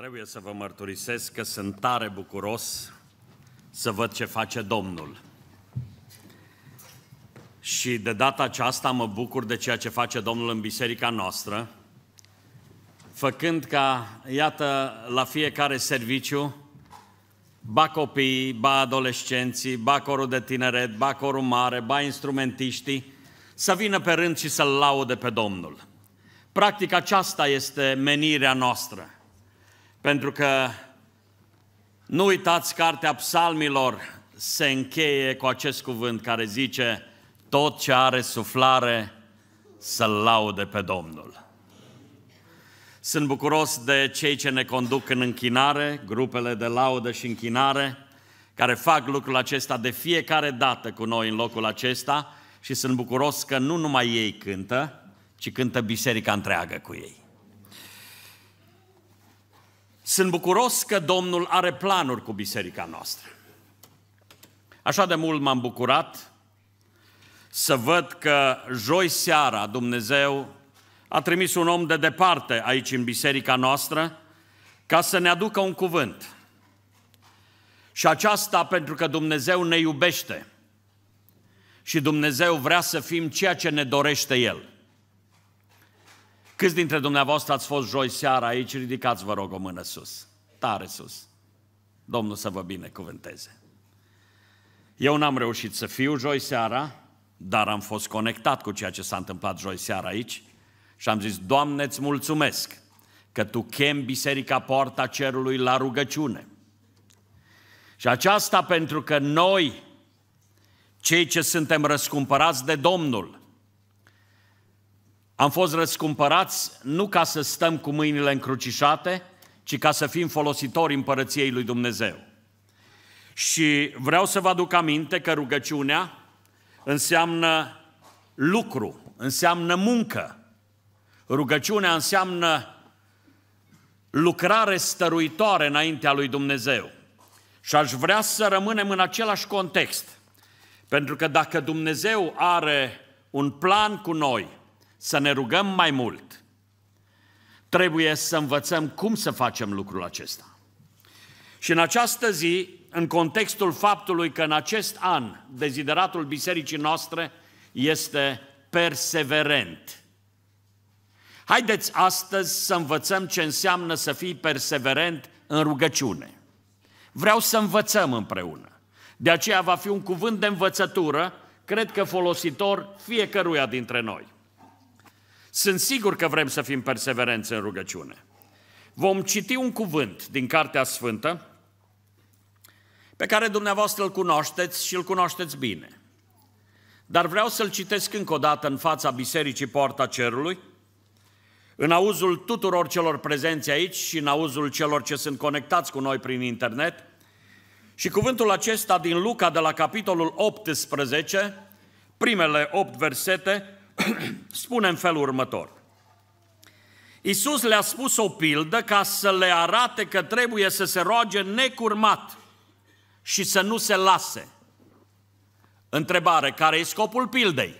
Trebuie să vă mărturisesc că sunt tare bucuros să văd ce face Domnul. Și de data aceasta mă bucur de ceea ce face Domnul în biserica noastră, făcând ca, iată, la fiecare serviciu, ba copiii, ba adolescenții, ba corul de tineret, ba corul mare, ba instrumentiștii, să vină pe rând și să-L laude pe Domnul. Practic aceasta este menirea noastră. Pentru că nu uitați, cartea psalmilor se încheie cu acest cuvânt care zice tot ce are suflare să-L laude pe Domnul. Sunt bucuros de cei ce ne conduc în închinare, grupele de laudă și închinare, care fac lucrul acesta de fiecare dată cu noi în locul acesta și sunt bucuros că nu numai ei cântă, ci cântă biserica întreagă cu ei. Sunt bucuros că Domnul are planuri cu biserica noastră. Așa de mult m-am bucurat să văd că joi seara Dumnezeu a trimis un om de departe aici în biserica noastră ca să ne aducă un cuvânt. Și aceasta pentru că Dumnezeu ne iubește și Dumnezeu vrea să fim ceea ce ne dorește El. Câți dintre dumneavoastră ați fost joi seara aici? Ridicați, vă rog, o mână sus. Tare sus. Domnul să vă binecuvânteze. Eu n-am reușit să fiu joi seara, dar am fost conectat cu ceea ce s-a întâmplat joi seara aici și am zis, Doamne, îți mulțumesc că Tu chem Biserica Poarta Cerului la rugăciune. Și aceasta pentru că noi, cei ce suntem răscumpărați de Domnul, am fost răscumpărați nu ca să stăm cu mâinile încrucișate, ci ca să fim folositori împărăției lui Dumnezeu. Și vreau să vă aduc aminte că rugăciunea înseamnă lucru, înseamnă muncă. Rugăciunea înseamnă lucrare stăruitoare înaintea lui Dumnezeu. Și aș vrea să rămânem în același context. Pentru că dacă Dumnezeu are un plan cu noi, să ne rugăm mai mult. Trebuie să învățăm cum să facem lucrul acesta. Și în această zi, în contextul faptului că în acest an dezideratul bisericii noastre este perseverent. Haideți astăzi să învățăm ce înseamnă să fii perseverent în rugăciune. Vreau să învățăm împreună. De aceea va fi un cuvânt de învățătură, cred că folositor fiecăruia dintre noi. Sunt sigur că vrem să fim perseverenți în rugăciune. Vom citi un cuvânt din Cartea Sfântă, pe care dumneavoastră îl cunoașteți și îl cunoașteți bine. Dar vreau să-l citesc încă o dată în fața Bisericii Poarta Cerului, în auzul tuturor celor prezenți aici și în auzul celor ce sunt conectați cu noi prin internet. Și cuvântul acesta din Luca de la capitolul 18, primele 8 versete, spune în felul următor. Iisus le-a spus o pildă ca să le arate că trebuie să se roage necurmat și să nu se lase. Întrebare, care e scopul pildei?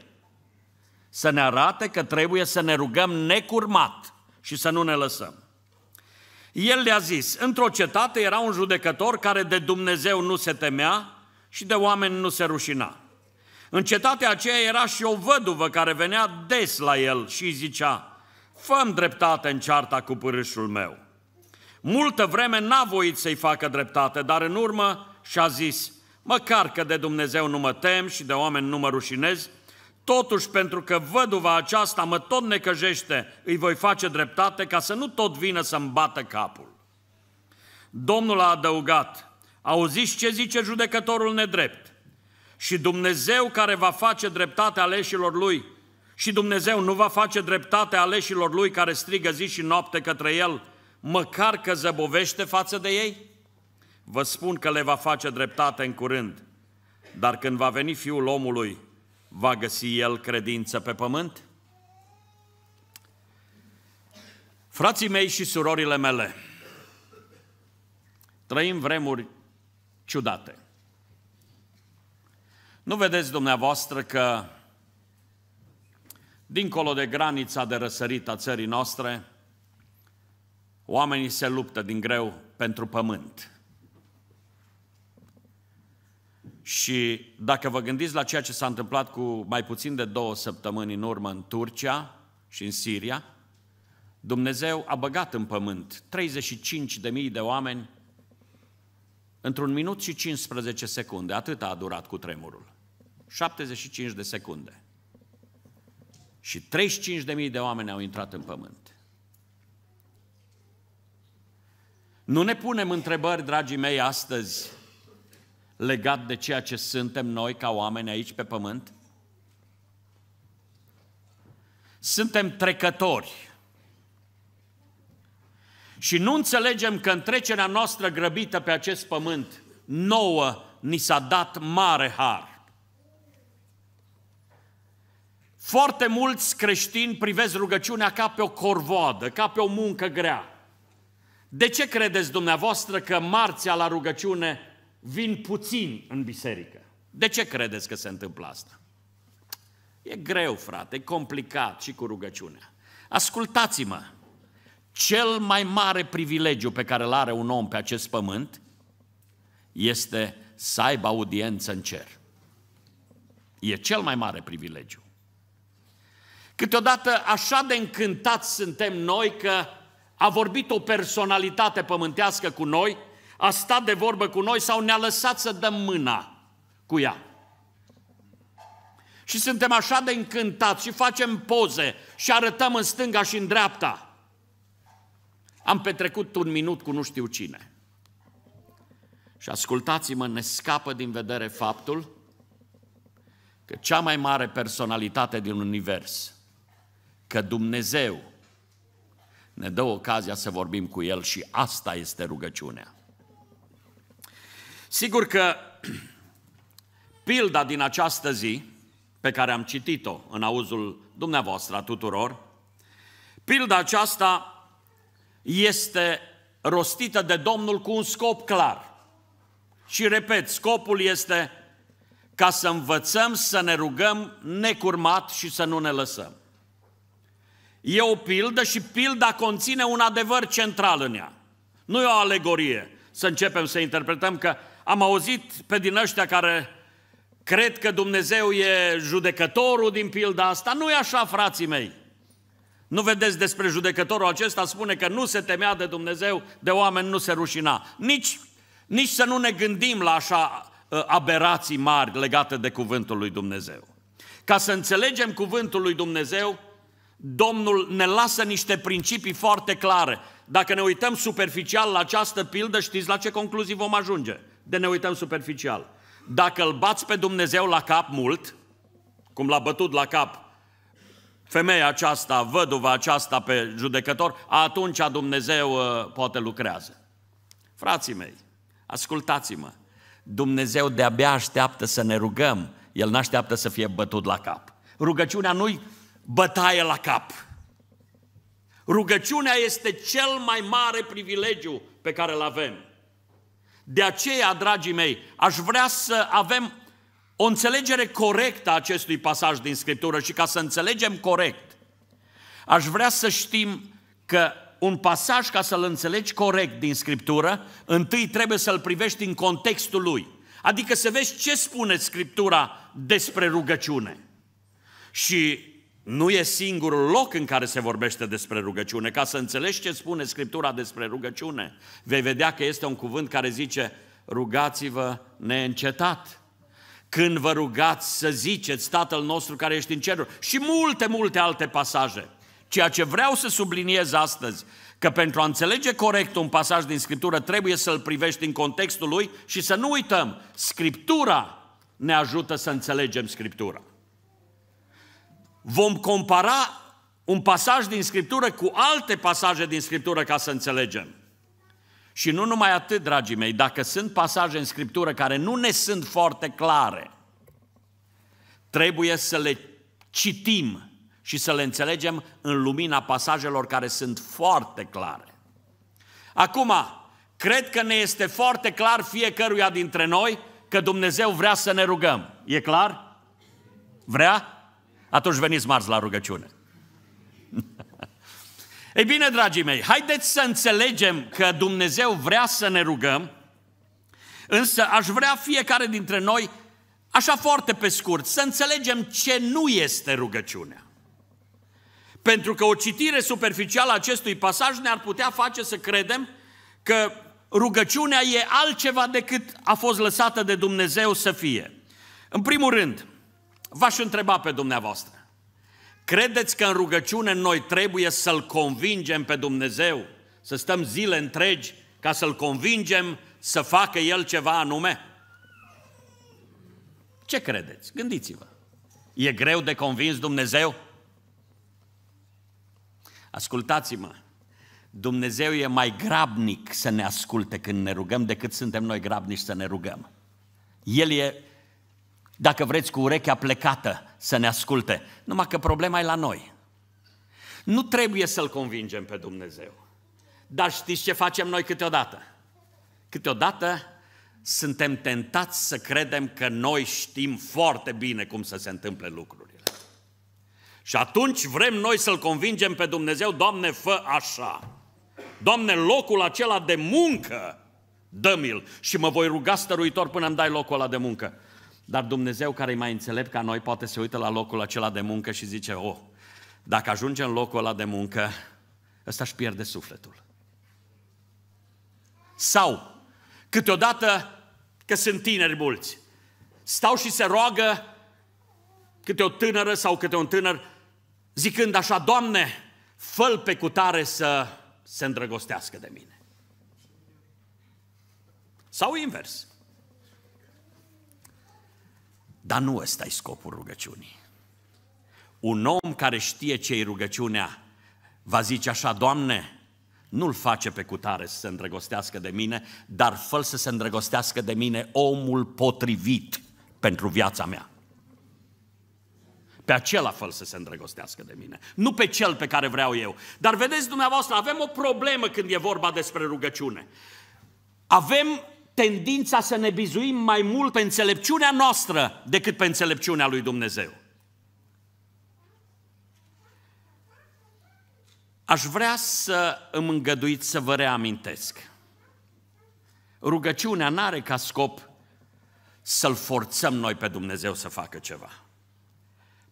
Să ne arate că trebuie să ne rugăm necurmat și să nu ne lăsăm. El le-a zis, într-o cetate era un judecător care de Dumnezeu nu se temea și de oameni nu se rușina. În cetatea aceea era și o văduvă care venea des la el și zicea, făm dreptate în cearta cu pârâșul meu. Multă vreme n-a voit să-i facă dreptate, dar în urmă și-a zis, măcar că de Dumnezeu nu mă tem și de oameni nu mă rușinez, totuși pentru că văduva aceasta mă tot necăjește, îi voi face dreptate ca să nu tot vină să-mi bată capul. Domnul a adăugat, auziți ce zice judecătorul nedrept? și Dumnezeu care va face dreptate aleșilor Lui. Și Dumnezeu nu va face dreptate aleșilor Lui care strigă zi și noapte către El, măcar că zăbovește față de ei? Vă spun că le va face dreptate în curând, dar când va veni Fiul omului, va găsi El credință pe pământ? Frații mei și surorile mele, trăim vremuri ciudate. Nu vedeți dumneavoastră că dincolo de granița de răsărit a țării noastre, oamenii se luptă din greu pentru pământ. Și dacă vă gândiți la ceea ce s-a întâmplat cu mai puțin de două săptămâni în urmă în Turcia și în Siria, Dumnezeu a băgat în pământ 35.000 de oameni într-un minut și 15 secunde. Atât a durat cu tremurul. 75 de secunde. Și 35.000 de oameni au intrat în pământ. Nu ne punem întrebări, dragii mei, astăzi legat de ceea ce suntem noi ca oameni aici pe pământ? Suntem trecători. Și nu înțelegem că în trecerea noastră grăbită pe acest pământ, nouă ni s-a dat mare har. Foarte mulți creștini privesc rugăciunea ca pe o corvoadă, ca pe o muncă grea. De ce credeți dumneavoastră că marțea la rugăciune vin puțin în biserică? De ce credeți că se întâmplă asta? E greu, frate, e complicat și cu rugăciunea. Ascultați-mă, cel mai mare privilegiu pe care îl are un om pe acest pământ este să aibă audiență în cer. E cel mai mare privilegiu. Câteodată așa de încântați suntem noi că a vorbit o personalitate pământească cu noi, a stat de vorbă cu noi sau ne-a lăsat să dăm mâna cu ea. Și suntem așa de încântați și facem poze și arătăm în stânga și în dreapta. Am petrecut un minut cu nu știu cine. Și ascultați-mă, ne scapă din vedere faptul că cea mai mare personalitate din univers că Dumnezeu ne dă ocazia să vorbim cu El și asta este rugăciunea. Sigur că pilda din această zi, pe care am citit-o în auzul dumneavoastră a tuturor, pilda aceasta este rostită de Domnul cu un scop clar. Și repet, scopul este ca să învățăm să ne rugăm necurmat și să nu ne lăsăm. E o pildă și pilda conține un adevăr central în ea. Nu e o alegorie să începem să interpretăm că am auzit pe din ăștia care cred că Dumnezeu e judecătorul din pilda asta. Nu e așa, frații mei. Nu vedeți despre judecătorul acesta, spune că nu se temea de Dumnezeu, de oameni nu se rușina. Nici, nici să nu ne gândim la așa ă, aberații mari legate de cuvântul lui Dumnezeu. Ca să înțelegem cuvântul lui Dumnezeu, Domnul ne lasă niște principii foarte clare. Dacă ne uităm superficial la această pildă, știți la ce concluzii vom ajunge? De ne uităm superficial. Dacă îl bați pe Dumnezeu la cap mult, cum l-a bătut la cap femeia aceasta, văduva aceasta pe judecător, atunci Dumnezeu uh, poate lucrează. Frații mei, ascultați-mă, Dumnezeu de-abia așteaptă să ne rugăm, El nu așteaptă să fie bătut la cap. Rugăciunea nu-i bătaie la cap. Rugăciunea este cel mai mare privilegiu pe care îl avem. De aceea, dragii mei, aș vrea să avem o înțelegere corectă a acestui pasaj din Scriptură și ca să înțelegem corect, aș vrea să știm că un pasaj, ca să-l înțelegi corect din Scriptură, întâi trebuie să-l privești în contextul lui. Adică să vezi ce spune Scriptura despre rugăciune. Și nu e singurul loc în care se vorbește despre rugăciune. Ca să înțelegi ce spune Scriptura despre rugăciune, vei vedea că este un cuvânt care zice rugați-vă neîncetat. Când vă rugați să ziceți Tatăl nostru care ești în ceruri și multe, multe alte pasaje. Ceea ce vreau să subliniez astăzi, că pentru a înțelege corect un pasaj din Scriptură trebuie să-l privești în contextul lui și să nu uităm, Scriptura ne ajută să înțelegem Scriptura vom compara un pasaj din Scriptură cu alte pasaje din Scriptură ca să înțelegem. Și nu numai atât, dragii mei, dacă sunt pasaje în Scriptură care nu ne sunt foarte clare, trebuie să le citim și să le înțelegem în lumina pasajelor care sunt foarte clare. Acum, cred că ne este foarte clar fiecăruia dintre noi că Dumnezeu vrea să ne rugăm. E clar? Vrea? Atunci veniți marți la rugăciune. Ei bine, dragii mei, haideți să înțelegem că Dumnezeu vrea să ne rugăm, însă aș vrea fiecare dintre noi, așa foarte pe scurt, să înțelegem ce nu este rugăciunea. Pentru că o citire superficială a acestui pasaj ne-ar putea face să credem că rugăciunea e altceva decât a fost lăsată de Dumnezeu să fie. În primul rând, V-aș întreba pe dumneavoastră. Credeți că în rugăciune noi trebuie să-L convingem pe Dumnezeu, să stăm zile întregi ca să-L convingem să facă El ceva anume? Ce credeți? Gândiți-vă. E greu de convins Dumnezeu? Ascultați-mă, Dumnezeu e mai grabnic să ne asculte când ne rugăm decât suntem noi grabnici să ne rugăm. El e dacă vreți, cu urechea plecată să ne asculte. Numai că problema e la noi. Nu trebuie să-L convingem pe Dumnezeu. Dar știți ce facem noi câteodată? Câteodată suntem tentați să credem că noi știm foarte bine cum să se întâmple lucrurile. Și atunci vrem noi să-L convingem pe Dumnezeu, Doamne, fă așa. Doamne, locul acela de muncă, dă mi l Și mă voi ruga stăruitor până îmi dai locul ăla de muncă. Dar Dumnezeu care e mai înțelept ca noi poate se uită la locul acela de muncă și zice, oh, dacă ajunge în locul ăla de muncă, ăsta își pierde sufletul. Sau, câteodată, că sunt tineri mulți, stau și se roagă câte o tânără sau câte un tânăr, zicând așa, Doamne, fă pe cutare să se îndrăgostească de mine. Sau invers. Dar nu ăsta e scopul rugăciunii. Un om care știe ce e rugăciunea va zice așa, Doamne, nu-l face pe cutare să se îndrăgostească de mine, dar fă să se îndrăgostească de mine omul potrivit pentru viața mea. Pe acela fel să se îndrăgostească de mine, nu pe cel pe care vreau eu. Dar vedeți dumneavoastră, avem o problemă când e vorba despre rugăciune. Avem tendința să ne bizuim mai mult pe înțelepciunea noastră decât pe înțelepciunea lui Dumnezeu. Aș vrea să îmi îngăduiți să vă reamintesc. Rugăciunea nu are ca scop să-L forțăm noi pe Dumnezeu să facă ceva.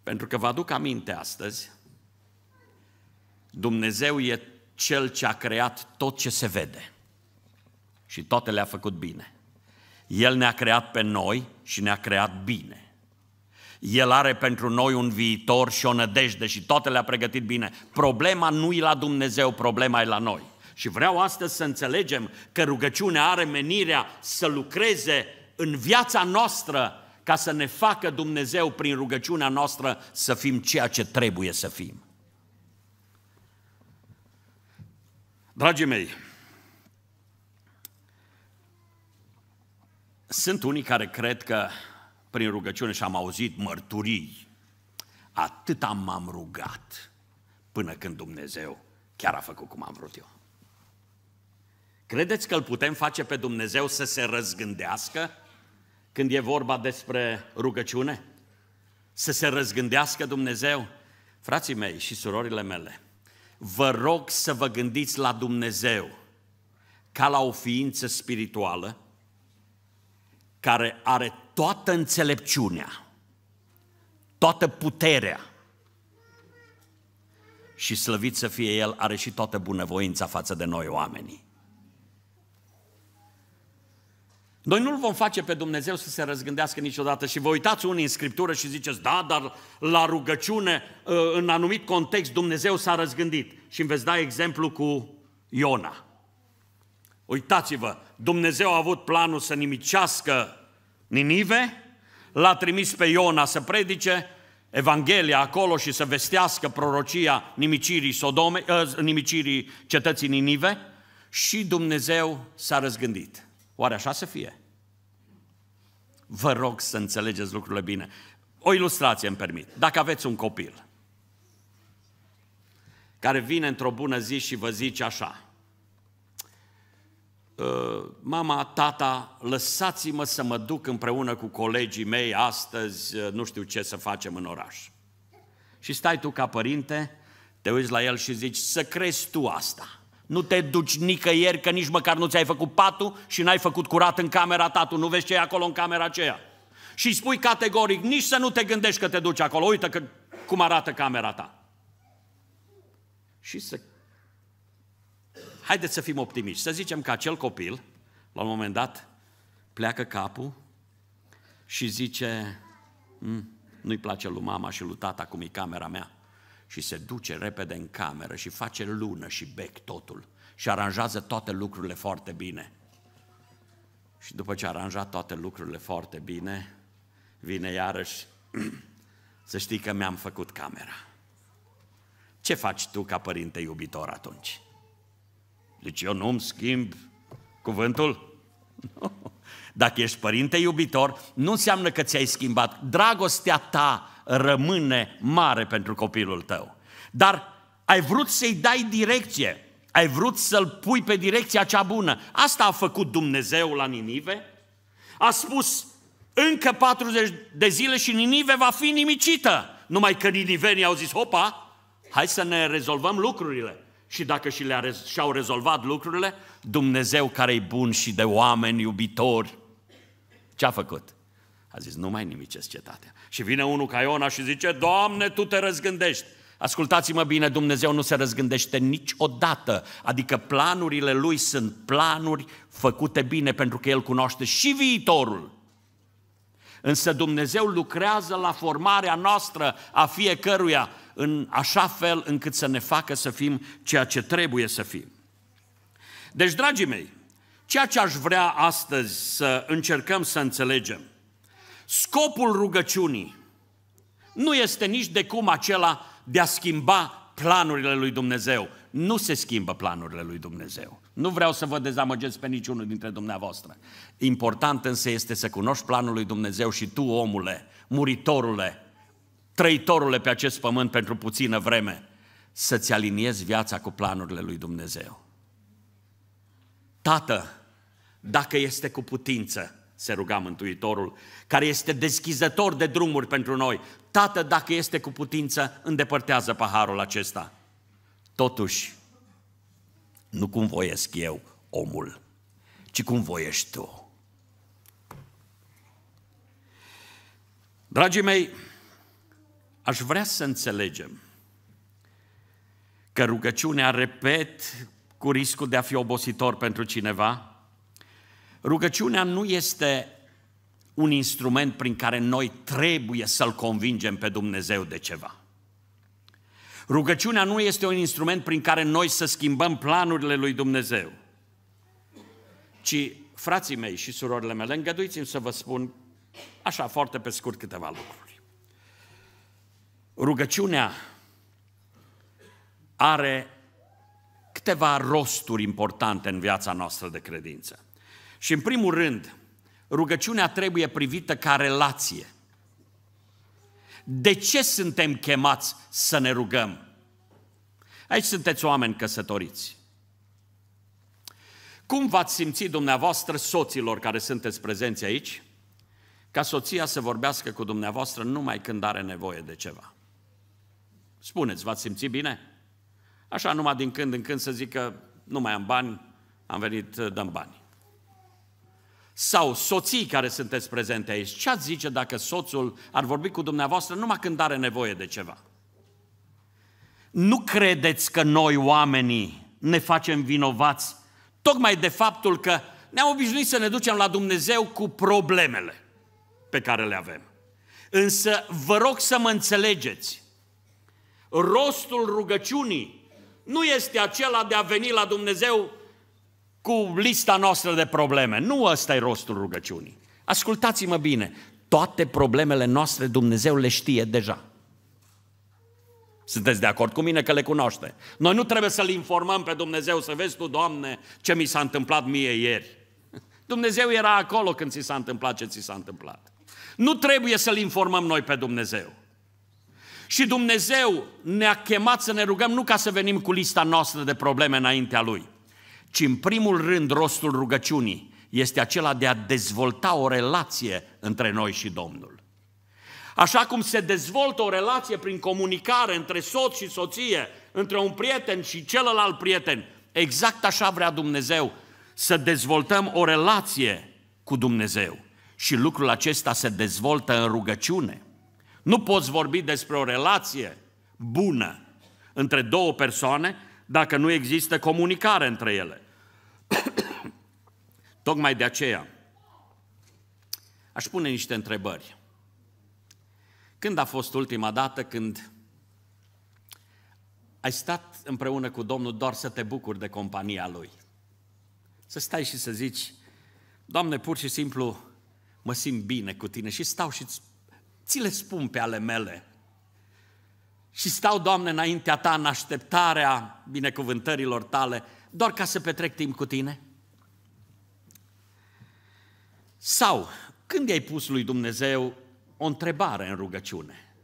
Pentru că vă aduc aminte astăzi, Dumnezeu e Cel ce a creat tot ce se vede și toate le-a făcut bine. El ne-a creat pe noi și ne-a creat bine. El are pentru noi un viitor și o nădejde și toate le-a pregătit bine. Problema nu e la Dumnezeu, problema e la noi. Și vreau astăzi să înțelegem că rugăciunea are menirea să lucreze în viața noastră ca să ne facă Dumnezeu prin rugăciunea noastră să fim ceea ce trebuie să fim. Dragii mei, Sunt unii care cred că prin rugăciune și am auzit mărturii. Atât m-am rugat până când Dumnezeu chiar a făcut cum am vrut eu. Credeți că îl putem face pe Dumnezeu să se răzgândească când e vorba despre rugăciune? Să se răzgândească Dumnezeu? Frații mei și surorile mele, vă rog să vă gândiți la Dumnezeu ca la o ființă spirituală care are toată înțelepciunea, toată puterea și slăvit să fie El, are și toată bunăvoința față de noi oamenii. Noi nu-L vom face pe Dumnezeu să se răzgândească niciodată și vă uitați unii în Scriptură și ziceți, da, dar la rugăciune, ă, în anumit context, Dumnezeu s-a răzgândit. Și îmi veți da exemplu cu Iona. Uitați-vă, Dumnezeu a avut planul să nimicească Ninive, l-a trimis pe Iona să predice Evanghelia acolo și să vestească prorocia nimicirii, Sodome, ă, nimicirii cetății Ninive și Dumnezeu s-a răzgândit. Oare așa să fie? Vă rog să înțelegeți lucrurile bine. O ilustrație îmi permit. Dacă aveți un copil care vine într-o bună zi și vă zice așa, Uh, mama, tata, lăsați-mă să mă duc împreună cu colegii mei astăzi, uh, nu știu ce să facem în oraș. Și stai tu ca părinte, te uiți la el și zici, să crezi tu asta. Nu te duci nicăieri, că nici măcar nu ți-ai făcut patul și n-ai făcut curat în camera ta, tu nu vezi ce e acolo în camera aceea. Și spui categoric, nici să nu te gândești că te duci acolo, uite că, cum arată camera ta. Și să haideți să fim optimiști, să zicem că acel copil, la un moment dat, pleacă capul și zice, mm, nu-i place lui mama și lui tata cum e camera mea. Și se duce repede în cameră și face lună și bec totul și aranjează toate lucrurile foarte bine. Și după ce a aranjat toate lucrurile foarte bine, vine iarăși să știi că mi-am făcut camera. Ce faci tu ca părinte iubitor atunci? Deci eu nu-mi schimb cuvântul? Nu. Dacă ești părinte iubitor, nu înseamnă că ți-ai schimbat. Dragostea ta rămâne mare pentru copilul tău. Dar ai vrut să-i dai direcție, ai vrut să-l pui pe direcția cea bună. Asta a făcut Dumnezeu la Ninive. A spus, încă 40 de zile și Ninive va fi nimicită. Numai că ninivenii au zis, hopa, hai să ne rezolvăm lucrurile. Și dacă și le-a, și-au rezolvat lucrurile, Dumnezeu care e bun și de oameni iubitori, ce-a făcut? A zis, nu mai este cetatea. Și vine unul ca Iona și zice, Doamne, Tu te răzgândești. Ascultați-mă bine, Dumnezeu nu se răzgândește niciodată, adică planurile Lui sunt planuri făcute bine pentru că El cunoaște și viitorul. Însă Dumnezeu lucrează la formarea noastră a fiecăruia în așa fel încât să ne facă să fim ceea ce trebuie să fim. Deci, dragii mei, ceea ce aș vrea astăzi să încercăm să înțelegem, scopul rugăciunii nu este nici de cum acela de a schimba planurile lui Dumnezeu. Nu se schimbă planurile lui Dumnezeu. Nu vreau să vă dezamăgesc pe niciunul dintre dumneavoastră. Important însă este să cunoști planul lui Dumnezeu și tu, omule, muritorule, trăitorule pe acest pământ pentru puțină vreme, să-ți aliniezi viața cu planurile lui Dumnezeu. Tată, dacă este cu putință, se ruga Mântuitorul, care este deschizător de drumuri pentru noi, Tată, dacă este cu putință, îndepărtează paharul acesta. Totuși, nu cum voiesc eu, omul, ci cum voiești tu. Dragii mei, Aș vrea să înțelegem că rugăciunea, repet, cu riscul de a fi obositor pentru cineva, rugăciunea nu este un instrument prin care noi trebuie să-L convingem pe Dumnezeu de ceva. Rugăciunea nu este un instrument prin care noi să schimbăm planurile lui Dumnezeu, ci, frații mei și surorile mele, îngăduiți-mi să vă spun așa foarte pe scurt câteva lucruri. Rugăciunea are câteva rosturi importante în viața noastră de credință. Și în primul rând, rugăciunea trebuie privită ca relație. De ce suntem chemați să ne rugăm? Aici sunteți oameni căsătoriți. Cum v-ați simțit dumneavoastră soților care sunteți prezenți aici? Ca soția să vorbească cu dumneavoastră numai când are nevoie de ceva. Spuneți, v-ați simțit bine? Așa numai din când în când să zică, nu mai am bani, am venit, uh, dăm bani. Sau soții care sunteți prezente aici, ce ați zice dacă soțul ar vorbi cu dumneavoastră numai când are nevoie de ceva? Nu credeți că noi oamenii ne facem vinovați tocmai de faptul că ne-am obișnuit să ne ducem la Dumnezeu cu problemele pe care le avem. Însă vă rog să mă înțelegeți, rostul rugăciunii nu este acela de a veni la Dumnezeu cu lista noastră de probleme. Nu ăsta e rostul rugăciunii. Ascultați-mă bine, toate problemele noastre Dumnezeu le știe deja. Sunteți de acord cu mine că le cunoaște? Noi nu trebuie să-L informăm pe Dumnezeu, să vezi tu, Doamne, ce mi s-a întâmplat mie ieri. Dumnezeu era acolo când ți s-a întâmplat ce ți s-a întâmplat. Nu trebuie să-L informăm noi pe Dumnezeu. Și Dumnezeu ne-a chemat să ne rugăm nu ca să venim cu lista noastră de probleme înaintea Lui, ci în primul rând rostul rugăciunii este acela de a dezvolta o relație între noi și Domnul. Așa cum se dezvoltă o relație prin comunicare între soț și soție, între un prieten și celălalt prieten, exact așa vrea Dumnezeu să dezvoltăm o relație cu Dumnezeu. Și lucrul acesta se dezvoltă în rugăciune. Nu poți vorbi despre o relație bună între două persoane dacă nu există comunicare între ele. Tocmai de aceea aș pune niște întrebări. Când a fost ultima dată când ai stat împreună cu Domnul doar să te bucuri de compania Lui? Să stai și să zici, Doamne, pur și simplu mă simt bine cu Tine și stau și îți ți le spun pe ale mele. Și stau, Doamne, înaintea Ta în așteptarea binecuvântărilor Tale, doar ca să petrec timp cu Tine? Sau, când i-ai pus lui Dumnezeu o întrebare în rugăciune,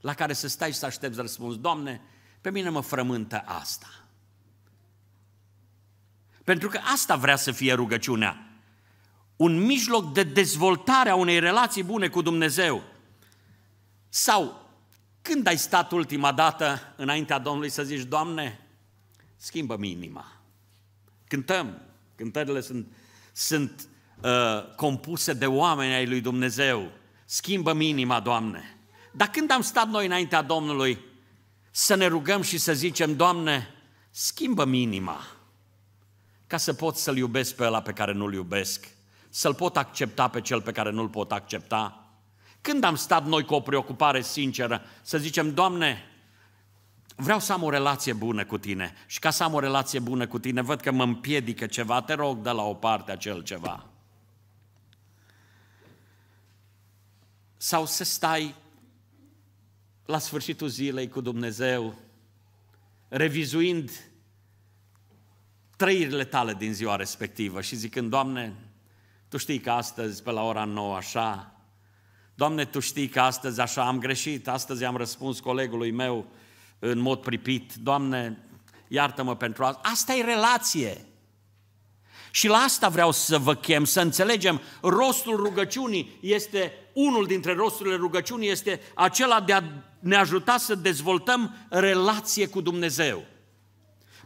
la care să stai și să aștepți răspuns, Doamne, pe mine mă frământă asta. Pentru că asta vrea să fie rugăciunea. Un mijloc de dezvoltare a unei relații bune cu Dumnezeu. Sau când ai stat ultima dată înaintea Domnului să zici, Doamne, schimbă-mi inima. Cântăm, cântările sunt, sunt uh, compuse de oameni ai lui Dumnezeu. Schimbă-mi inima, Doamne. Dar când am stat noi înaintea Domnului să ne rugăm și să zicem, Doamne, schimbă-mi inima, ca să pot să-L iubesc pe ăla pe care nu-L iubesc, să-L pot accepta pe cel pe care nu-L pot accepta, când am stat noi cu o preocupare sinceră să zicem, Doamne, vreau să am o relație bună cu Tine și ca să am o relație bună cu Tine văd că mă împiedică ceva, te rog, de la o parte acel ceva. Sau să stai la sfârșitul zilei cu Dumnezeu, revizuind trăirile tale din ziua respectivă și zicând, Doamne, Tu știi că astăzi, pe la ora nouă așa, Doamne, Tu știi că astăzi așa am greșit, astăzi am răspuns colegului meu în mod pripit, Doamne, iartă-mă pentru asta. Asta e relație. Și la asta vreau să vă chem, să înțelegem, rostul rugăciunii este, unul dintre rosturile rugăciunii este acela de a ne ajuta să dezvoltăm relație cu Dumnezeu.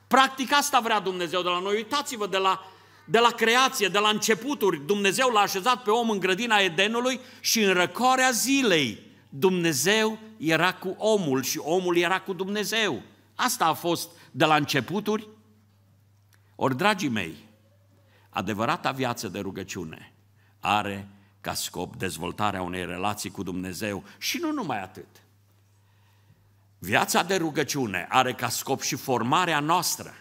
Practic asta vrea Dumnezeu de la noi. Uitați-vă de la de la creație, de la începuturi, Dumnezeu l-a așezat pe om în grădina Edenului și în răcoarea zilei Dumnezeu era cu omul și omul era cu Dumnezeu. Asta a fost de la începuturi. Ori, dragii mei, adevărata viață de rugăciune are ca scop dezvoltarea unei relații cu Dumnezeu și nu numai atât. Viața de rugăciune are ca scop și formarea noastră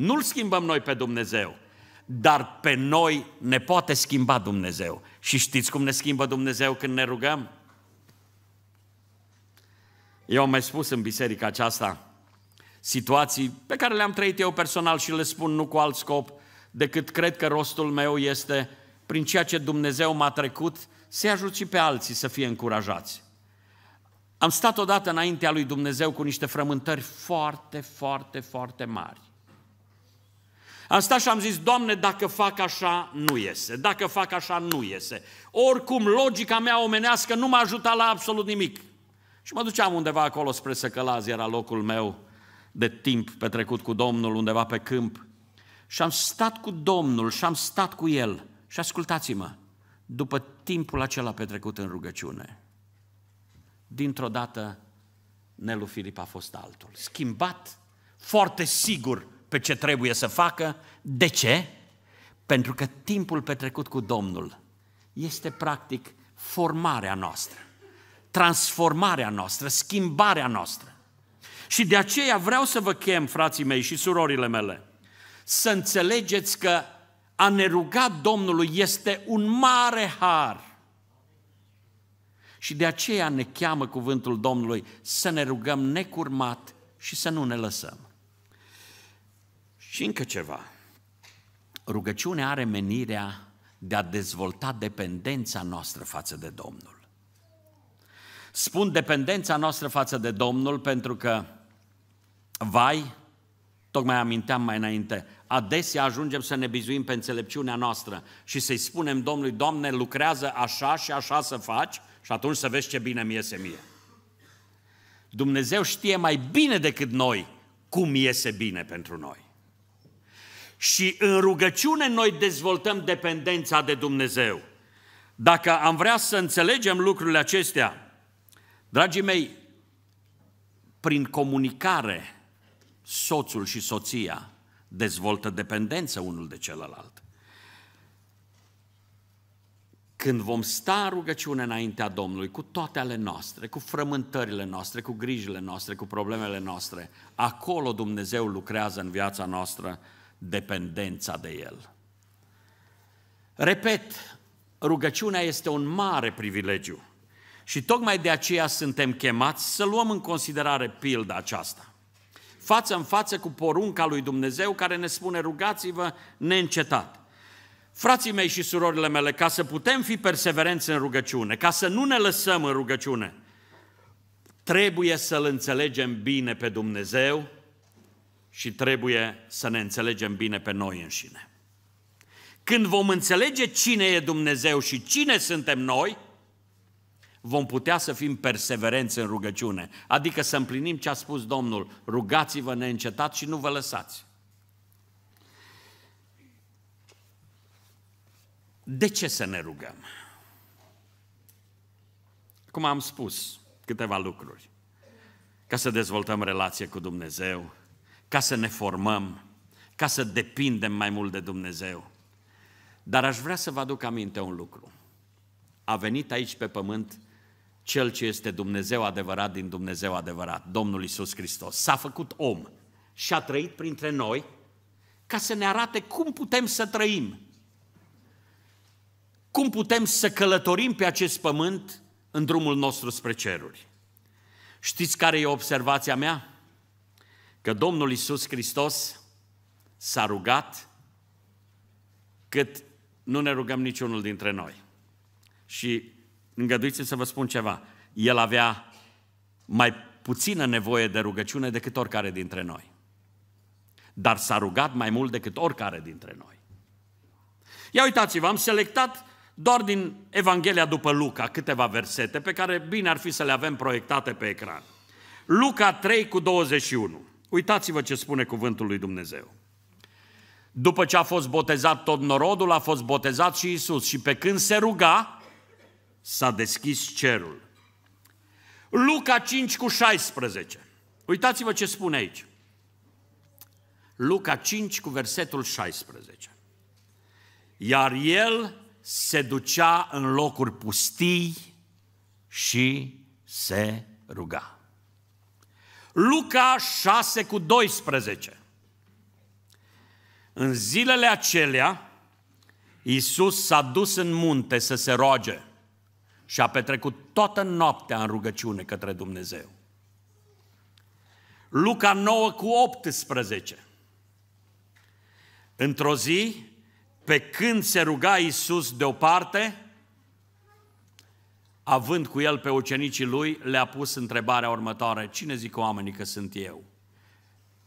nu-L schimbăm noi pe Dumnezeu, dar pe noi ne poate schimba Dumnezeu. Și știți cum ne schimbă Dumnezeu când ne rugăm? Eu am mai spus în biserica aceasta situații pe care le-am trăit eu personal și le spun nu cu alt scop decât cred că rostul meu este prin ceea ce Dumnezeu m-a trecut să-i ajut și pe alții să fie încurajați. Am stat odată înaintea lui Dumnezeu cu niște frământări foarte, foarte, foarte mari. Am stat și am zis, Doamne, dacă fac așa, nu iese. Dacă fac așa, nu iese. Oricum, logica mea omenească nu m-a ajutat la absolut nimic. Și mă duceam undeva acolo spre Săcălaz, era locul meu de timp petrecut cu Domnul, undeva pe câmp. Și am stat cu Domnul și am stat cu El. Și ascultați-mă, după timpul acela petrecut în rugăciune, dintr-o dată Nelu Filip a fost altul. Schimbat, foarte sigur, pe ce trebuie să facă. De ce? Pentru că timpul petrecut cu Domnul este practic formarea noastră, transformarea noastră, schimbarea noastră. Și de aceea vreau să vă chem, frații mei și surorile mele, să înțelegeți că a ne ruga Domnului este un mare har. Și de aceea ne cheamă cuvântul Domnului să ne rugăm necurmat și să nu ne lăsăm. Și încă ceva. Rugăciunea are menirea de a dezvolta dependența noastră față de Domnul. Spun dependența noastră față de Domnul pentru că, vai, tocmai aminteam mai înainte, adesea ajungem să ne bizuim pe înțelepciunea noastră și să-i spunem Domnului, Doamne, lucrează așa și așa să faci și atunci să vezi ce bine mi iese mie. Dumnezeu știe mai bine decât noi cum iese bine pentru noi și în rugăciune noi dezvoltăm dependența de Dumnezeu. Dacă am vrea să înțelegem lucrurile acestea, dragii mei, prin comunicare, soțul și soția dezvoltă dependență unul de celălalt. Când vom sta în rugăciune înaintea Domnului, cu toate ale noastre, cu frământările noastre, cu grijile noastre, cu problemele noastre, acolo Dumnezeu lucrează în viața noastră dependența de El. Repet, rugăciunea este un mare privilegiu și tocmai de aceea suntem chemați să luăm în considerare pilda aceasta. Față în față cu porunca lui Dumnezeu care ne spune rugați-vă neîncetat. Frații mei și surorile mele, ca să putem fi perseverenți în rugăciune, ca să nu ne lăsăm în rugăciune, trebuie să-L înțelegem bine pe Dumnezeu, și trebuie să ne înțelegem bine pe noi înșine. Când vom înțelege cine e Dumnezeu și cine suntem noi, vom putea să fim perseverenți în rugăciune, adică să împlinim ce a spus Domnul, rugați-vă neîncetat și nu vă lăsați. De ce să ne rugăm? Cum am spus câteva lucruri, ca să dezvoltăm relație cu Dumnezeu, ca să ne formăm, ca să depindem mai mult de Dumnezeu. Dar aș vrea să vă aduc aminte un lucru. A venit aici pe pământ cel ce este Dumnezeu adevărat din Dumnezeu adevărat, Domnul Isus Hristos. S-a făcut om și a trăit printre noi ca să ne arate cum putem să trăim, cum putem să călătorim pe acest pământ în drumul nostru spre ceruri. Știți care e observația mea? că Domnul Isus Hristos s-a rugat cât nu ne rugăm niciunul dintre noi. Și îngăduiți să vă spun ceva, El avea mai puțină nevoie de rugăciune decât oricare dintre noi. Dar s-a rugat mai mult decât oricare dintre noi. Ia uitați-vă, am selectat doar din Evanghelia după Luca câteva versete pe care bine ar fi să le avem proiectate pe ecran. Luca 3 cu 21. Uitați-vă ce spune cuvântul lui Dumnezeu. După ce a fost botezat tot norodul, a fost botezat și Isus. Și pe când se ruga, s-a deschis cerul. Luca 5 cu 16. Uitați-vă ce spune aici. Luca 5 cu versetul 16. Iar el se ducea în locuri pustii și se ruga. Luca 6 cu 12. În zilele acelea, Iisus s-a dus în munte să se roage și a petrecut toată noaptea în rugăciune către Dumnezeu. Luca 9 cu 18. Într-o zi, pe când se ruga Iisus de o parte, având cu el pe ucenicii lui, le-a pus întrebarea următoare, cine zic oamenii că sunt eu?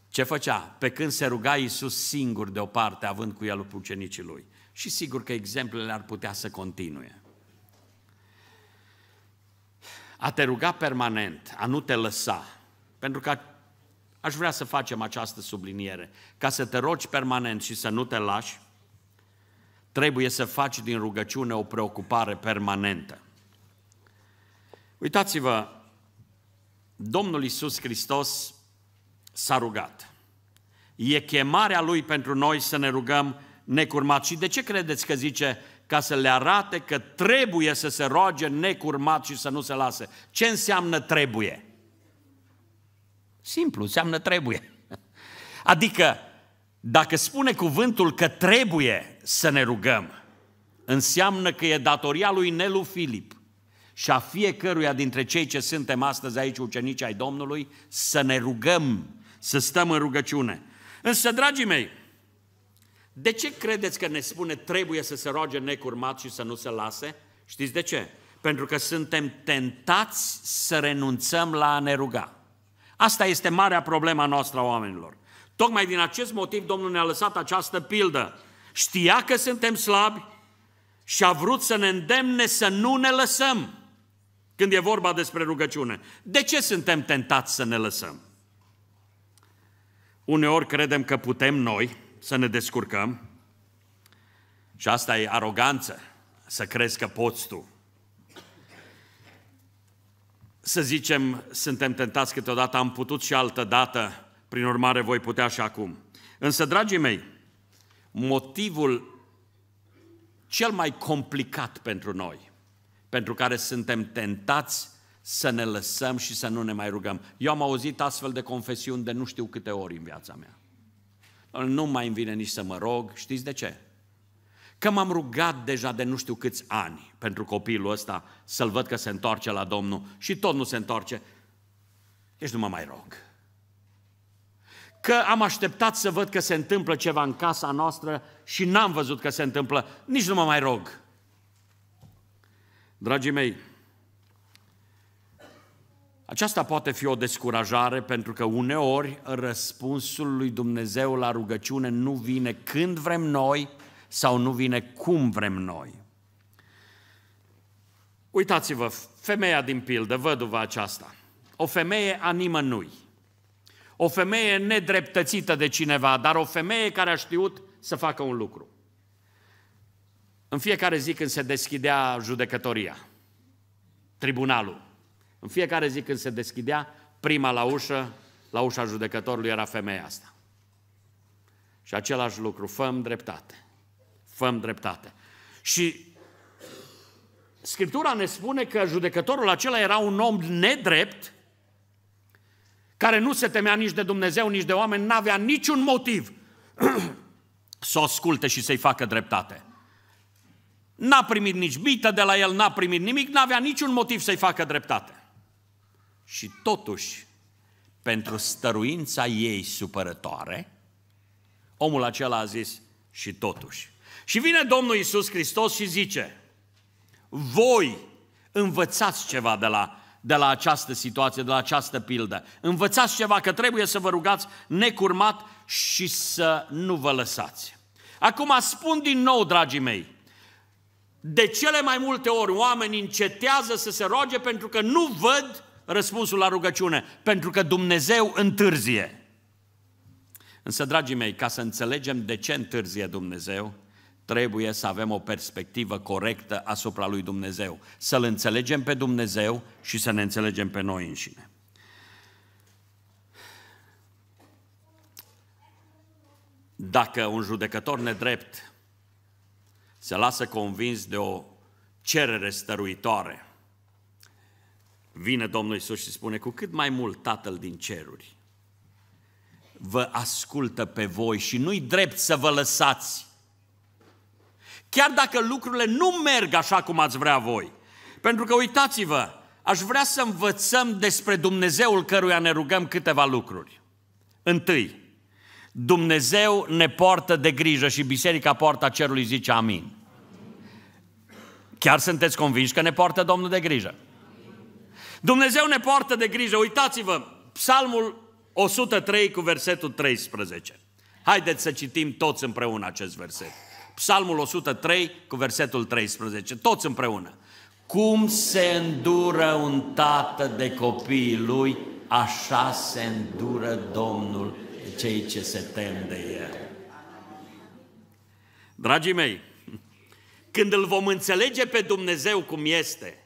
Ce făcea? Pe când se ruga Iisus singur deoparte, având cu el pe ucenicii lui. Și sigur că exemplele ar putea să continue. A te ruga permanent, a nu te lăsa, pentru că aș vrea să facem această subliniere, ca să te rogi permanent și să nu te lași, trebuie să faci din rugăciune o preocupare permanentă. Uitați-vă, Domnul Isus Hristos s-a rugat. E chemarea Lui pentru noi să ne rugăm necurmat. Și de ce credeți că zice ca să le arate că trebuie să se roage necurmat și să nu se lase? Ce înseamnă trebuie? Simplu, înseamnă trebuie. Adică, dacă spune cuvântul că trebuie să ne rugăm, înseamnă că e datoria lui Nelu Filip – și a fiecăruia dintre cei ce suntem astăzi aici ucenici ai Domnului să ne rugăm, să stăm în rugăciune. Însă, dragii mei, de ce credeți că ne spune trebuie să se roage necurmat și să nu se lase? Știți de ce? Pentru că suntem tentați să renunțăm la a ne ruga. Asta este marea problema noastră a oamenilor. Tocmai din acest motiv Domnul ne-a lăsat această pildă. Știa că suntem slabi și a vrut să ne îndemne să nu ne lăsăm când e vorba despre rugăciune. De ce suntem tentați să ne lăsăm? Uneori credem că putem noi să ne descurcăm și asta e aroganță, să crezi că poți tu. Să zicem, suntem tentați câteodată, am putut și altă dată, prin urmare voi putea și acum. Însă, dragii mei, motivul cel mai complicat pentru noi – pentru care suntem tentați să ne lăsăm și să nu ne mai rugăm. Eu am auzit astfel de confesiuni de nu știu câte ori în viața mea. Nu mai îmi vine nici să mă rog, știți de ce? Că m-am rugat deja de nu știu câți ani pentru copilul ăsta să-l văd că se întoarce la Domnul și tot nu se întoarce. Deci nu mă mai rog. Că am așteptat să văd că se întâmplă ceva în casa noastră și n-am văzut că se întâmplă, nici nu mă mai rog. Dragii mei, aceasta poate fi o descurajare pentru că uneori răspunsul lui Dumnezeu la rugăciune nu vine când vrem noi sau nu vine cum vrem noi. Uitați-vă, femeia din pildă, văduva aceasta, o femeie a nimănui, o femeie nedreptățită de cineva, dar o femeie care a știut să facă un lucru. În fiecare zi când se deschidea judecătoria, tribunalul, în fiecare zi când se deschidea, prima la ușă, la ușa judecătorului era femeia asta. Și același lucru, făm dreptate. Făm dreptate. Și Scriptura ne spune că judecătorul acela era un om nedrept, care nu se temea nici de Dumnezeu, nici de oameni, n-avea niciun motiv să o asculte și să-i facă dreptate. N-a primit nici bită de la el, n-a primit nimic, n-avea niciun motiv să-i facă dreptate. Și totuși, pentru stăruința ei supărătoare, omul acela a zis și totuși. Și vine Domnul Isus Hristos și zice, voi învățați ceva de la, de la această situație, de la această pildă. Învățați ceva că trebuie să vă rugați necurmat și să nu vă lăsați. Acum spun din nou, dragii mei, de cele mai multe ori oamenii încetează să se roage pentru că nu văd răspunsul la rugăciune, pentru că Dumnezeu întârzie. Însă, dragii mei, ca să înțelegem de ce întârzie Dumnezeu, trebuie să avem o perspectivă corectă asupra lui Dumnezeu, să-L înțelegem pe Dumnezeu și să ne înțelegem pe noi înșine. Dacă un judecător nedrept se lasă convins de o cerere stăruitoare. Vine Domnul Isus și spune, cu cât mai mult Tatăl din ceruri vă ascultă pe voi și nu-i drept să vă lăsați. Chiar dacă lucrurile nu merg așa cum ați vrea voi. Pentru că uitați-vă, aș vrea să învățăm despre Dumnezeul căruia ne rugăm câteva lucruri. Întâi, Dumnezeu ne poartă de grijă și biserica poarta cerului zice amin. Chiar sunteți convinși că ne poartă Domnul de grijă? Dumnezeu ne poartă de grijă. Uitați-vă, Psalmul 103 cu versetul 13. Haideți să citim toți împreună acest verset. Psalmul 103 cu versetul 13. Toți împreună. Cum se îndură un tată de copiii lui, așa se îndură Domnul cei ce se tem de El. Dragii mei, când îl vom înțelege pe Dumnezeu cum este,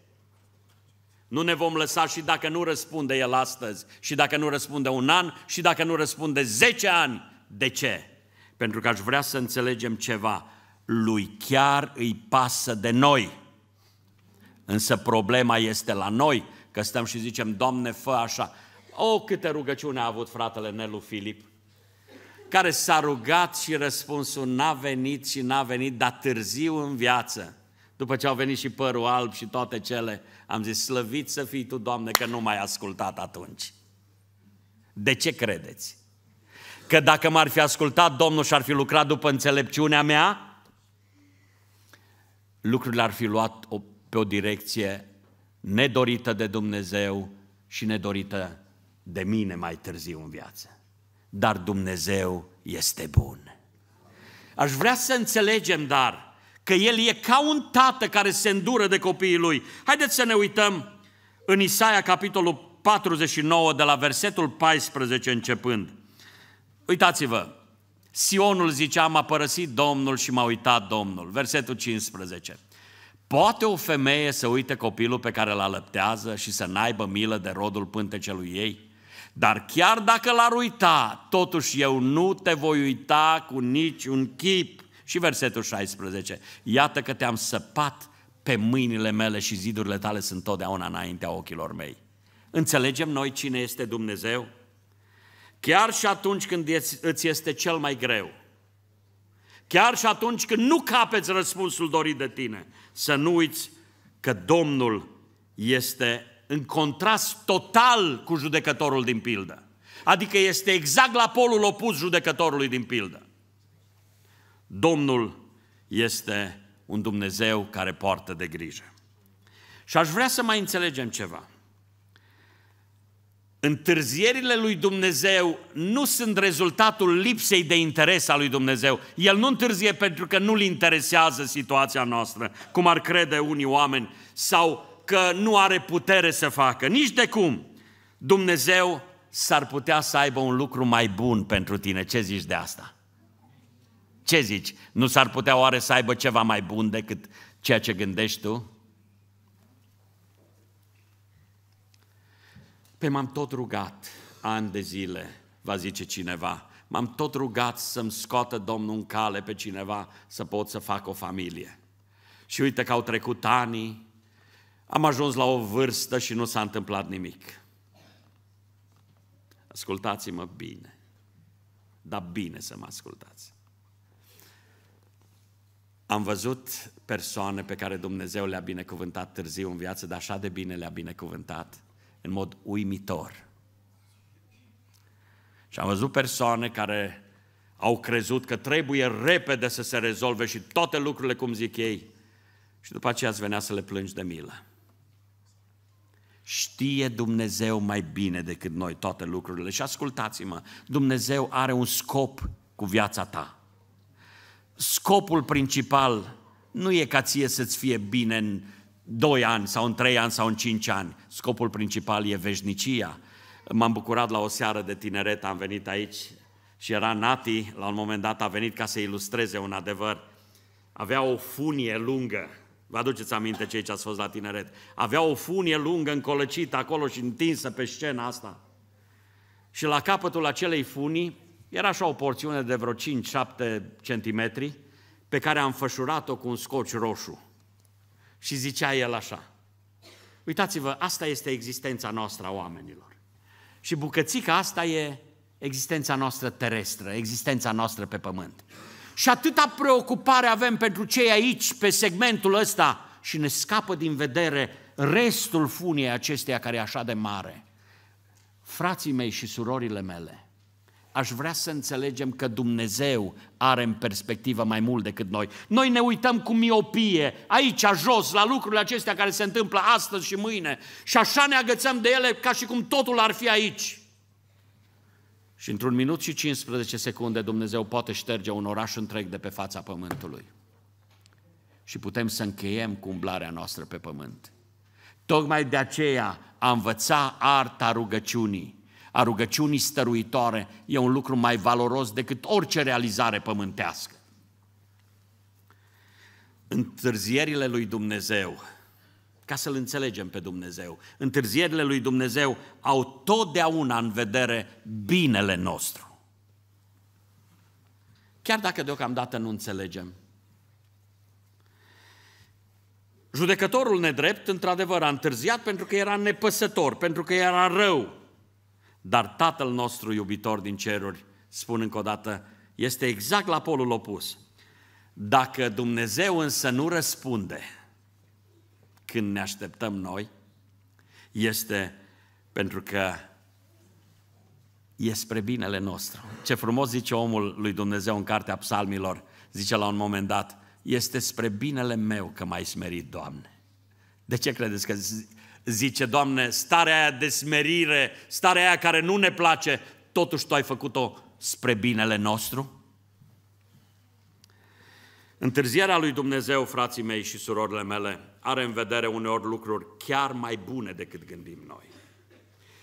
nu ne vom lăsa și dacă nu răspunde El astăzi, și dacă nu răspunde un an, și dacă nu răspunde 10 ani. De ce? Pentru că aș vrea să înțelegem ceva. Lui chiar îi pasă de noi. Însă problema este la noi, că stăm și zicem, Doamne, fă așa. O, câte rugăciune a avut fratele Nelu Filip care s-a rugat și răspunsul n-a venit și n-a venit, dar târziu în viață, după ce au venit și părul alb și toate cele, am zis, slăvit să fii tu, Doamne, că nu m-ai ascultat atunci. De ce credeți? Că dacă m-ar fi ascultat Domnul și ar fi lucrat după înțelepciunea mea, lucrurile ar fi luat o, pe o direcție nedorită de Dumnezeu și nedorită de mine mai târziu în viață dar Dumnezeu este bun. Aș vrea să înțelegem, dar, că El e ca un tată care se îndură de copiii lui. Haideți să ne uităm în Isaia, capitolul 49, de la versetul 14 începând. Uitați-vă, Sionul zicea, m-a părăsit Domnul și m-a uitat Domnul. Versetul 15. Poate o femeie să uite copilul pe care îl alăptează și să n-aibă milă de rodul pântecelui ei? Dar chiar dacă l-ar uita, totuși eu nu te voi uita cu niciun chip. Și versetul 16, iată că te-am săpat pe mâinile mele și zidurile tale sunt totdeauna înaintea ochilor mei. Înțelegem noi cine este Dumnezeu? Chiar și atunci când îți este cel mai greu, chiar și atunci când nu capeți răspunsul dorit de tine, să nu uiți că Domnul este în contrast total cu judecătorul din pildă. Adică este exact la polul opus judecătorului din pildă. Domnul este un Dumnezeu care poartă de grijă. Și aș vrea să mai înțelegem ceva. Întârzierile lui Dumnezeu nu sunt rezultatul lipsei de interes a lui Dumnezeu. El nu întârzie pentru că nu-l interesează situația noastră, cum ar crede unii oameni, sau că nu are putere să facă, nici de cum. Dumnezeu s-ar putea să aibă un lucru mai bun pentru tine. Ce zici de asta? Ce zici? Nu s-ar putea oare să aibă ceva mai bun decât ceea ce gândești tu? Pe m-am tot rugat ani de zile, va zice cineva. M-am tot rugat să-mi scoată Domnul în cale pe cineva să pot să fac o familie. Și uite că au trecut ani, am ajuns la o vârstă și nu s-a întâmplat nimic. Ascultați-mă bine. Dar bine să mă ascultați. Am văzut persoane pe care Dumnezeu le-a binecuvântat târziu în viață, dar așa de bine le-a binecuvântat, în mod uimitor. Și am văzut persoane care au crezut că trebuie repede să se rezolve și toate lucrurile cum zic ei, și după aceea îți venea să le plângi de milă. Știe Dumnezeu mai bine decât noi toate lucrurile. Și ascultați-mă, Dumnezeu are un scop cu viața ta. Scopul principal nu e ca ție să-ți fie bine în 2 ani sau în 3 ani sau în 5 ani. Scopul principal e veșnicia. M-am bucurat la o seară de tineret, am venit aici și era Nati, la un moment dat a venit ca să ilustreze un adevăr. Avea o funie lungă, Vă aduceți aminte cei ce ați fost la tineret. Avea o funie lungă încolăcită acolo și întinsă pe scena asta. Și la capătul acelei funii era așa o porțiune de vreo 5-7 centimetri pe care am fășurat-o cu un scoci roșu. Și zicea el așa, uitați-vă, asta este existența noastră a oamenilor. Și bucățica asta e existența noastră terestră, existența noastră pe pământ. Și atâta preocupare avem pentru cei aici, pe segmentul ăsta, și ne scapă din vedere restul funiei acesteia care e așa de mare. Frații mei și surorile mele, aș vrea să înțelegem că Dumnezeu are în perspectivă mai mult decât noi. Noi ne uităm cu miopie, aici, jos, la lucrurile acestea care se întâmplă astăzi și mâine și așa ne agățăm de ele ca și cum totul ar fi aici. Și într-un minut și 15 secunde Dumnezeu poate șterge un oraș întreg de pe fața pământului. Și putem să încheiem cumblarea noastră pe pământ. Tocmai de aceea a învăța arta rugăciunii, a rugăciunii stăruitoare, e un lucru mai valoros decât orice realizare pământească. Întârzierile lui Dumnezeu ca să-L înțelegem pe Dumnezeu. Întârzierile lui Dumnezeu au totdeauna în vedere binele nostru. Chiar dacă deocamdată nu înțelegem. Judecătorul nedrept, într-adevăr, a întârziat pentru că era nepăsător, pentru că era rău. Dar Tatăl nostru iubitor din ceruri, spun încă o dată, este exact la polul opus. Dacă Dumnezeu însă nu răspunde, când ne așteptăm noi este pentru că e spre binele nostru. Ce frumos zice omul lui Dumnezeu în cartea psalmilor, zice la un moment dat, este spre binele meu că m-ai smerit, Doamne. De ce credeți că zice, Doamne, starea aia de smerire, starea aia care nu ne place, totuși Tu ai făcut-o spre binele nostru? Întârzierea lui Dumnezeu, frații mei și surorile mele, are în vedere uneori lucruri chiar mai bune decât gândim noi.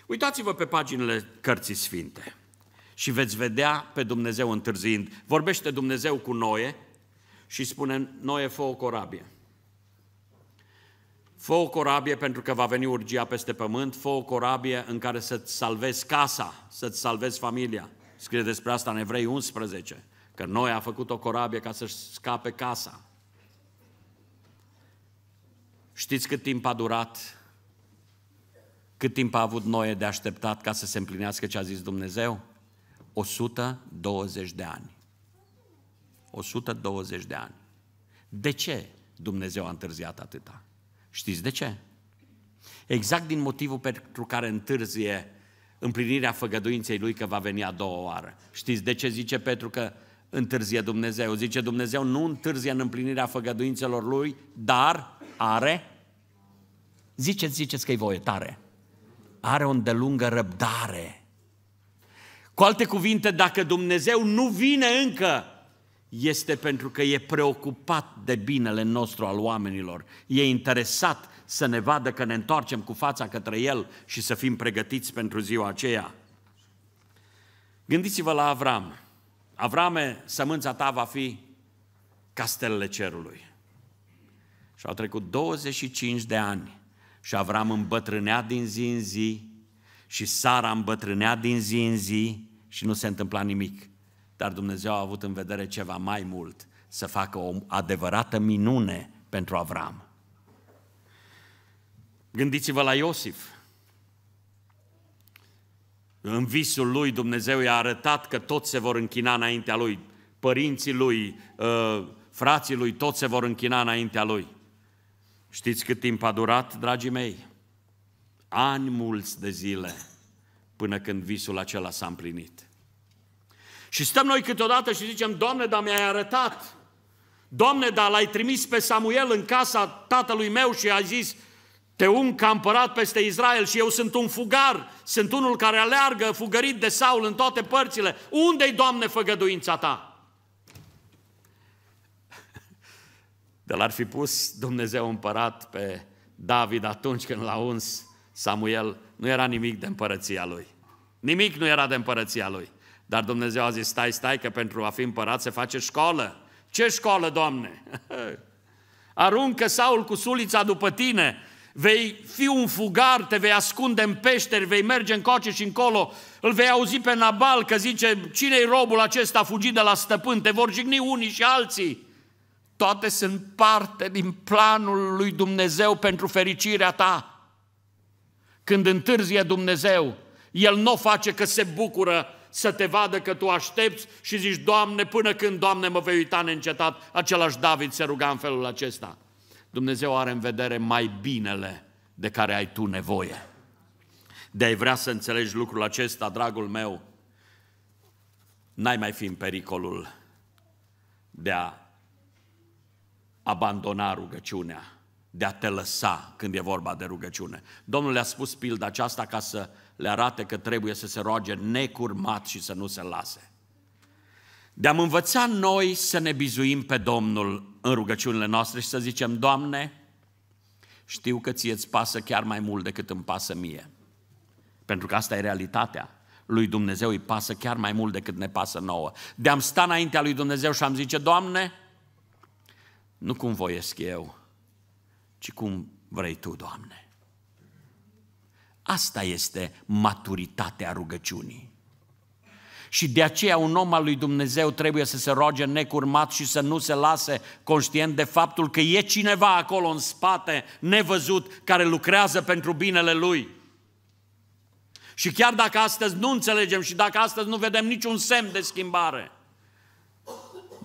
Uitați-vă pe paginile Cărții Sfinte și veți vedea pe Dumnezeu întârziind. Vorbește Dumnezeu cu Noe și spune, Noe, fă o corabie. Fă o corabie pentru că va veni urgia peste pământ, fă o corabie în care să-ți salvezi casa, să-ți salvezi familia. Scrie despre asta în Evrei 11, că Noe a făcut o corabie ca să-și scape casa. Știți cât timp a durat? Cât timp a avut Noe de așteptat ca să se împlinească ce a zis Dumnezeu? 120 de ani. 120 de ani. De ce Dumnezeu a întârziat atâta? Știți de ce? Exact din motivul pentru care întârzie împlinirea făgăduinței lui că va veni a doua oară. Știți de ce zice Petru că întârzie Dumnezeu? Zice Dumnezeu nu întârzie în împlinirea făgăduințelor lui, dar are? Ziceți, ziceți că e voie tare. Are o îndelungă răbdare. Cu alte cuvinte, dacă Dumnezeu nu vine încă, este pentru că e preocupat de binele nostru al oamenilor. E interesat să ne vadă că ne întoarcem cu fața către El și să fim pregătiți pentru ziua aceea. Gândiți-vă la Avram. Avrame, sămânța ta va fi castelele cerului. Și au trecut 25 de ani și Avram îmbătrânea din zi în zi și Sara îmbătrânea din zi în zi și nu se întâmpla nimic. Dar Dumnezeu a avut în vedere ceva mai mult, să facă o adevărată minune pentru Avram. Gândiți-vă la Iosif. În visul lui Dumnezeu i-a arătat că toți se vor închina înaintea lui. Părinții lui, uh, frații lui, toți se vor închina înaintea lui. Știți cât timp a durat, dragii mei? Ani mulți de zile până când visul acela s-a împlinit. Și stăm noi câteodată și zicem, Doamne, dar mi-ai arătat. Doamne, dar l-ai trimis pe Samuel în casa tatălui meu și a zis, te un um ca împărat peste Israel și eu sunt un fugar, sunt unul care aleargă fugărit de Saul în toate părțile. Unde-i, Doamne, făgăduința ta? De l-ar fi pus Dumnezeu împărat pe David atunci când l-a uns Samuel, nu era nimic de împărăția lui. Nimic nu era de împărăția lui. Dar Dumnezeu a zis, stai, stai, că pentru a fi împărat se face școală. Ce școală, Doamne? Aruncă Saul cu sulița după tine, vei fi un fugar, te vei ascunde în peșteri, vei merge încoace și încolo, îl vei auzi pe Nabal că zice, cine-i robul acesta fugit de la stăpân, te vor jigni unii și alții toate sunt parte din planul lui Dumnezeu pentru fericirea ta. Când întârzie Dumnezeu, El nu face că se bucură să te vadă că tu aștepți și zici, Doamne, până când, Doamne, mă vei uita neîncetat, același David se ruga în felul acesta. Dumnezeu are în vedere mai binele de care ai tu nevoie. De-ai vrea să înțelegi lucrul acesta, dragul meu, n-ai mai fi în pericolul de a abandona rugăciunea, de a te lăsa când e vorba de rugăciune. Domnul le-a spus pilda aceasta ca să le arate că trebuie să se roage necurmat și să nu se lase. De-am învăța noi să ne bizuim pe Domnul în rugăciunile noastre și să zicem, Doamne, știu că ție îți pasă chiar mai mult decât îmi pasă mie. Pentru că asta e realitatea. Lui Dumnezeu îi pasă chiar mai mult decât ne pasă nouă. De-am sta înaintea lui Dumnezeu și am zice, Doamne, nu cum voiesc eu, ci cum vrei Tu, Doamne. Asta este maturitatea rugăciunii. Și de aceea un om al lui Dumnezeu trebuie să se roage necurmat și să nu se lase conștient de faptul că e cineva acolo în spate, nevăzut, care lucrează pentru binele lui. Și chiar dacă astăzi nu înțelegem și dacă astăzi nu vedem niciun semn de schimbare,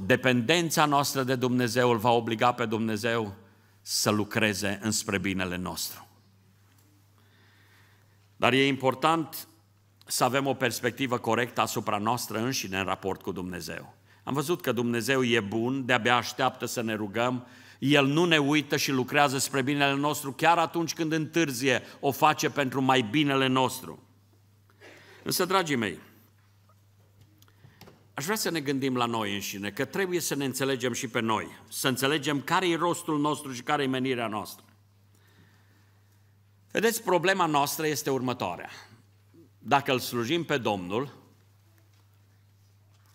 dependența noastră de Dumnezeu îl va obliga pe Dumnezeu să lucreze înspre binele nostru. Dar e important să avem o perspectivă corectă asupra noastră înșine în raport cu Dumnezeu. Am văzut că Dumnezeu e bun, de-abia așteaptă să ne rugăm, El nu ne uită și lucrează spre binele nostru chiar atunci când întârzie, o face pentru mai binele nostru. Însă, dragii mei, Aș vrea să ne gândim la noi înșine, că trebuie să ne înțelegem și pe noi, să înțelegem care e rostul nostru și care e menirea noastră. Vedeți, problema noastră este următoarea. Dacă îl slujim pe Domnul,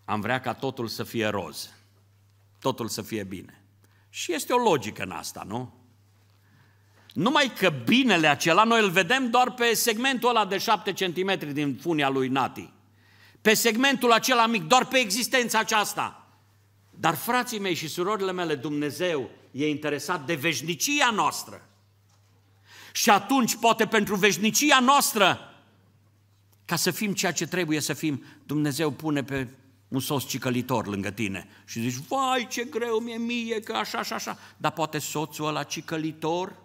am vrea ca totul să fie roz, totul să fie bine. Și este o logică în asta, nu? Numai că binele acela noi îl vedem doar pe segmentul ăla de 7 cm din funia lui Nati pe segmentul acela mic, doar pe existența aceasta. Dar frații mei și surorile mele, Dumnezeu e interesat de veșnicia noastră. Și atunci, poate pentru veșnicia noastră, ca să fim ceea ce trebuie să fim, Dumnezeu pune pe un sos cicălitor lângă tine și zici, vai ce greu mi-e mie că așa și așa, dar poate soțul ăla cicălitor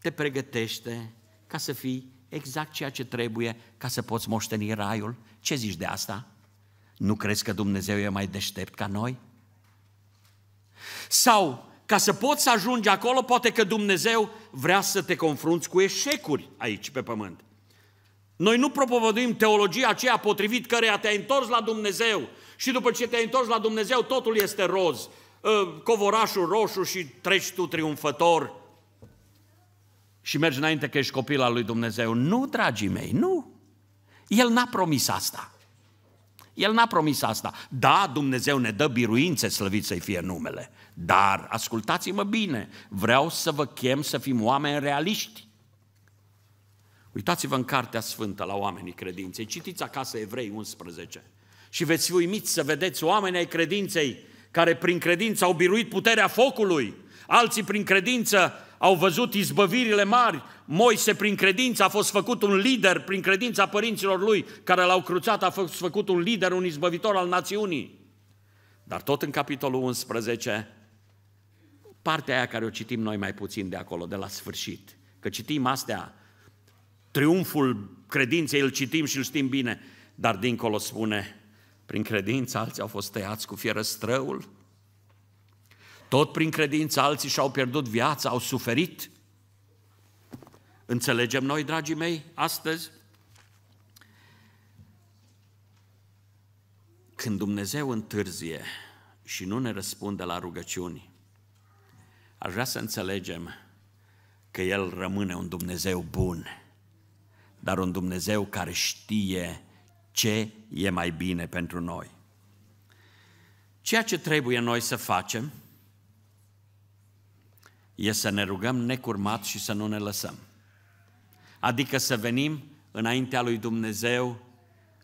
te pregătește ca să fii exact ceea ce trebuie ca să poți moșteni raiul? Ce zici de asta? Nu crezi că Dumnezeu e mai deștept ca noi? Sau, ca să poți să ajungi acolo, poate că Dumnezeu vrea să te confrunți cu eșecuri aici pe pământ. Noi nu propovăduim teologia aceea potrivit căreia te-ai întors la Dumnezeu și după ce te-ai întors la Dumnezeu totul este roz, ă, covorașul roșu și treci tu triumfător și mergi înainte că ești copil al lui Dumnezeu. Nu, dragii mei, nu. El n-a promis asta. El n-a promis asta. Da, Dumnezeu ne dă biruințe, slăvit să-i fie numele. Dar, ascultați-mă bine, vreau să vă chem să fim oameni realiști. Uitați-vă în Cartea Sfântă la oamenii credinței, citiți acasă Evrei 11 și veți fi uimiți să vedeți oamenii ai credinței care prin credință au biruit puterea focului, alții prin credință au văzut izbăvirile mari. Moise, prin credință, a fost făcut un lider, prin credința părinților lui care l-au cruțat, a fost făcut un lider, un izbăvitor al națiunii. Dar tot în capitolul 11, partea aia care o citim noi mai puțin de acolo, de la sfârșit, că citim astea, triumful credinței îl citim și îl știm bine, dar dincolo spune, prin credință alții au fost tăiați cu fierăstrăul, tot prin credință alții și-au pierdut viața, au suferit. Înțelegem noi, dragii mei, astăzi? Când Dumnezeu întârzie și nu ne răspunde la rugăciuni, aș vrea să înțelegem că El rămâne un Dumnezeu bun, dar un Dumnezeu care știe ce e mai bine pentru noi. Ceea ce trebuie noi să facem e să ne rugăm necurmat și să nu ne lăsăm. Adică să venim înaintea lui Dumnezeu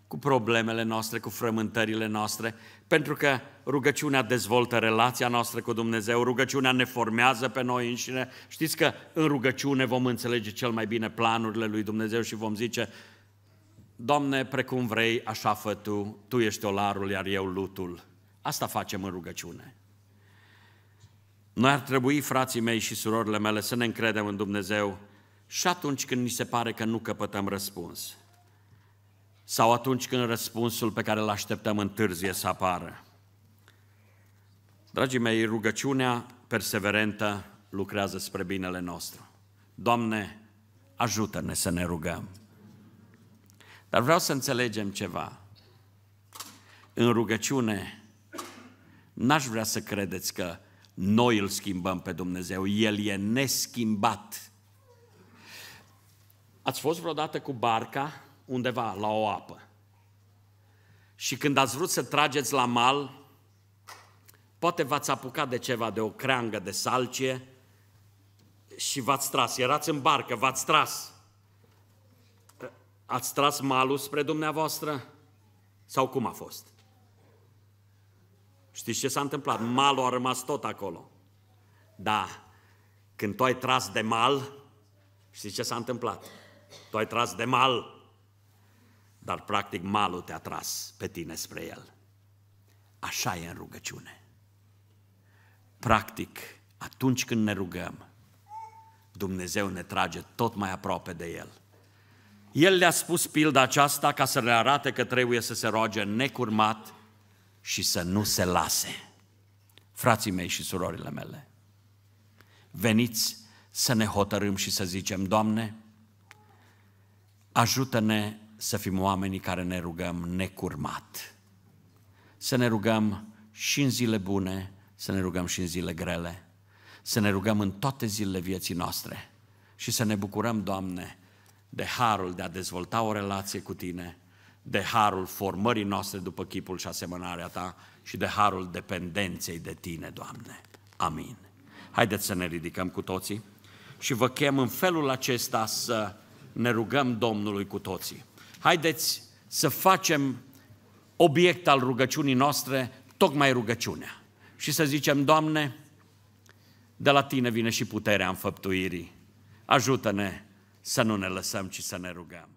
cu problemele noastre, cu frământările noastre, pentru că rugăciunea dezvoltă relația noastră cu Dumnezeu, rugăciunea ne formează pe noi înșine. Știți că în rugăciune vom înțelege cel mai bine planurile lui Dumnezeu și vom zice, Doamne, precum vrei, așa fă Tu, Tu ești olarul, iar eu lutul. Asta facem în rugăciune. Noi ar trebui, frații mei și surorile mele, să ne încredem în Dumnezeu și atunci când ni se pare că nu căpătăm răspuns. Sau atunci când răspunsul pe care îl așteptăm întârzie să apară. Dragii mei, rugăciunea perseverentă lucrează spre binele nostru. Doamne, ajută-ne să ne rugăm. Dar vreau să înțelegem ceva. În rugăciune, n-aș vrea să credeți că noi îl schimbăm pe Dumnezeu, El e neschimbat. Ați fost vreodată cu barca undeva la o apă și când ați vrut să trageți la mal, poate v-ați apucat de ceva, de o creangă de salcie și v-ați tras, erați în barcă, v-ați tras. Ați tras malul spre dumneavoastră? Sau cum a fost? Știți ce s-a întâmplat? Malul a rămas tot acolo. Da, când tu ai tras de mal, știți ce s-a întâmplat? Tu ai tras de mal, dar practic malul te-a tras pe tine spre el. Așa e în rugăciune. Practic, atunci când ne rugăm, Dumnezeu ne trage tot mai aproape de El. El le-a spus pilda aceasta ca să le arate că trebuie să se roage necurmat și să nu se lase. Frații mei și surorile mele, veniți să ne hotărâm și să zicem, Doamne, ajută-ne să fim oamenii care ne rugăm necurmat. Să ne rugăm și în zile bune, să ne rugăm și în zile grele, să ne rugăm în toate zilele vieții noastre și să ne bucurăm, Doamne, de harul de a dezvolta o relație cu Tine de harul formării noastre după chipul și asemănarea Ta și de harul dependenței de Tine, Doamne. Amin. Haideți să ne ridicăm cu toții și vă chem în felul acesta să ne rugăm Domnului cu toții. Haideți să facem obiect al rugăciunii noastre tocmai rugăciunea și să zicem, Doamne, de la Tine vine și puterea înfăptuirii. Ajută-ne să nu ne lăsăm, ci să ne rugăm.